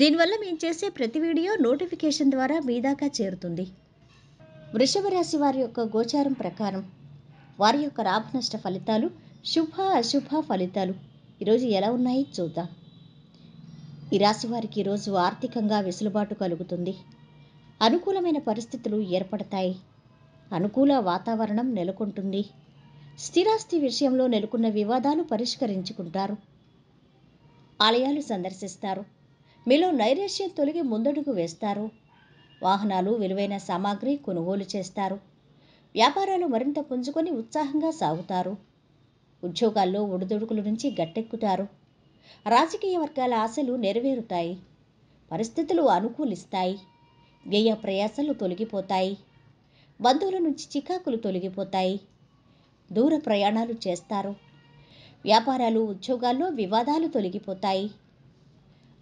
దీనివల్ల మేము చేసే ప్రతి వీడియో నోటిఫికేషన్ ద్వారా మీ దాకా చేరుతుంది వృషభ రాశి వారి యొక్క గోచారం ప్రకారం వారి యొక్క రాభనష్ట ఫలితాలు శుభ అశుభ ఫలితాలు ఈరోజు ఎలా ఉన్నాయి చూద్దాం ఈ రాశి వారికి ఈరోజు ఆర్థికంగా వెసులుబాటు కలుగుతుంది అనుకూలమైన పరిస్థితులు ఏర్పడతాయి అనుకూల వాతావరణం నెలకొంటుంది స్థిరాస్తి విషయంలో నెలకొన్న వివాదాలు పరిష్కరించుకుంటారు ఆలయాలు సందర్శిస్తారు మీలో నైరాశ్యం తొలగి ముందడుగు వేస్తారు వాహనాలు విలువైన సామాగ్రి కొనుగోలు చేస్తారు వ్యాపారాలు మరింత పుంజుకొని ఉత్సాహంగా సాగుతారు ఉద్యోగాల్లో ఒడిదొడుకుల నుంచి గట్టెక్కుతారు రాజకీయ వర్గాల ఆశలు నెరవేరుతాయి పరిస్థితులు అనుకూలిస్తాయి వ్యయ ప్రయాసలు తొలగిపోతాయి బంధువుల నుంచి చికాకులు తొలగిపోతాయి దూర ప్రయాణాలు చేస్తారు వ్యాపారాలు ఉద్యోగాల్లో వివాదాలు తొలగిపోతాయి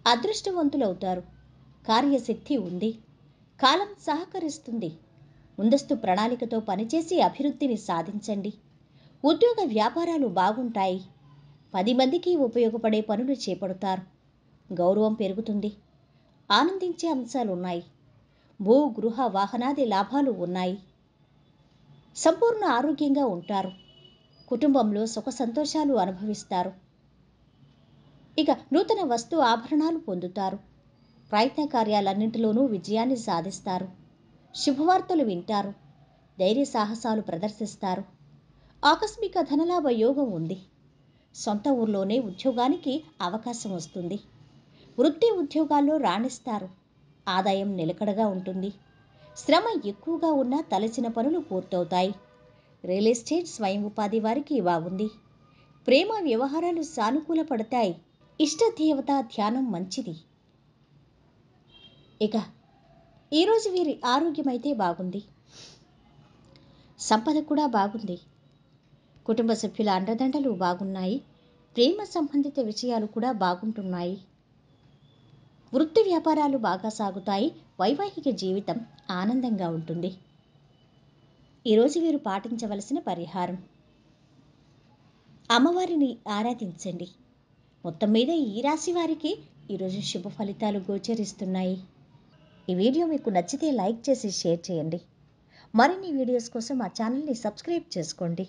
అదృష్టవంతులవుతారు కార్యశక్తి ఉంది కాలం సహకరిస్తుంది ముందస్తు ప్రణాళికతో పనిచేసి అభివృద్ధిని సాధించండి ఉద్యోగ వ్యాపారాలు బాగుంటాయి పది మందికి ఉపయోగపడే పనులు చేపడతారు గౌరవం పెరుగుతుంది ఆనందించే అంశాలు ఉన్నాయి భూ గృహ వాహనాది లాభాలు ఉన్నాయి సంపూర్ణ ఆరోగ్యంగా ఉంటారు కుటుంబంలో సుఖ సంతోషాలు అనుభవిస్తారు ఇక నూతన వస్తు ఆభరణాలు పొందుతారు ప్రయత్న కార్యాలన్నింటిలోనూ విజయాన్ని సాధిస్తారు శుభవార్తలు వింటారు ధైర్య సాహసాలు ప్రదర్శిస్తారు ఆకస్మిక ధనలాభ యోగం ఉంది సొంత ఊర్లోనే ఉద్యోగానికి అవకాశం వస్తుంది వృత్తి ఉద్యోగాల్లో రాణిస్తారు ఆదాయం నిలకడగా ఉంటుంది శ్రమ ఎక్కువగా ఉన్న తలచిన పనులు పూర్తవుతాయి రియల్ ఎస్టేట్ స్వయం ఉపాధి వారికి బాగుంది ప్రేమ వ్యవహారాలు సానుకూల పడతాయి ఇష్టదేవత ధ్యానం మంచిది ఇక ఈరోజు వీరి ఆరోగ్యం అయితే బాగుంది సంపద కూడా బాగుంది కుటుంబ సభ్యుల అండదండలు బాగున్నాయి ప్రేమ సంబంధిత విషయాలు కూడా బాగుంటున్నాయి వృత్తి వ్యాపారాలు బాగా సాగుతాయి వైవాహిక జీవితం ఆనందంగా ఉంటుంది ఈరోజు వీరు పాటించవలసిన పరిహారం అమ్మవారిని ఆరాధించండి మొత్తం మీద ఈ రాశి వారికి ఈరోజు శుభ ఫలితాలు గోచరిస్తున్నాయి ఈ వీడియో మీకు నచ్చితే లైక్ చేసి షేర్ చేయండి మరిన్ని వీడియోస్ కోసం మా ఛానల్ని సబ్స్క్రైబ్ చేసుకోండి